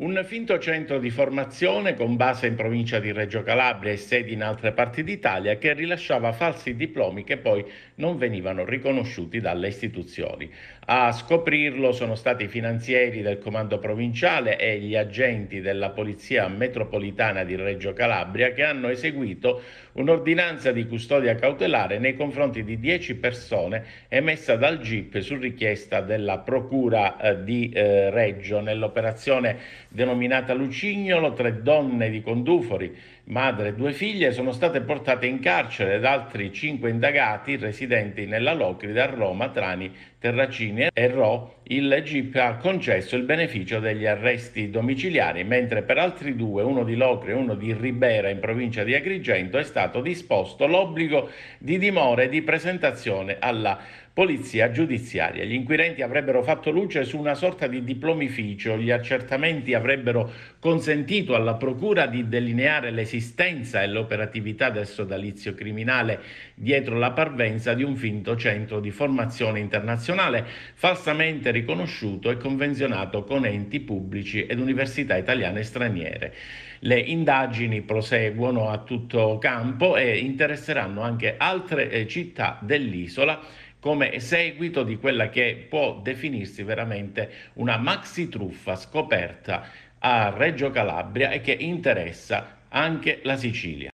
Un finto centro di formazione con base in provincia di Reggio Calabria e sedi in altre parti d'Italia che rilasciava falsi diplomi che poi non venivano riconosciuti dalle istituzioni. A scoprirlo sono stati i finanzieri del comando provinciale e gli agenti della Polizia Metropolitana di Reggio Calabria che hanno eseguito un'ordinanza di custodia cautelare nei confronti di 10 persone emessa dal GIP su richiesta della Procura eh, di eh, Reggio nell'operazione denominata Lucignolo, tre donne di Condufori, madre e due figlie, sono state portate in carcere da altri cinque indagati residenti nella Locrida, Roma, Trani, Terracini e Ro il GIP ha concesso il beneficio degli arresti domiciliari, mentre per altri due, uno di Locre e uno di Ribera in provincia di Agrigento, è stato disposto l'obbligo di dimora e di presentazione alla polizia giudiziaria. Gli inquirenti avrebbero fatto luce su una sorta di diplomificio, gli accertamenti avrebbero consentito alla Procura di delineare l'esistenza e l'operatività del sodalizio criminale dietro la parvenza di un finto centro di formazione internazionale falsamente riconosciuto e convenzionato con enti pubblici ed università italiane e straniere. Le indagini proseguono a tutto campo e interesseranno anche altre eh, città dell'isola come seguito di quella che può definirsi veramente una maxi truffa scoperta a Reggio Calabria e che interessa anche la Sicilia.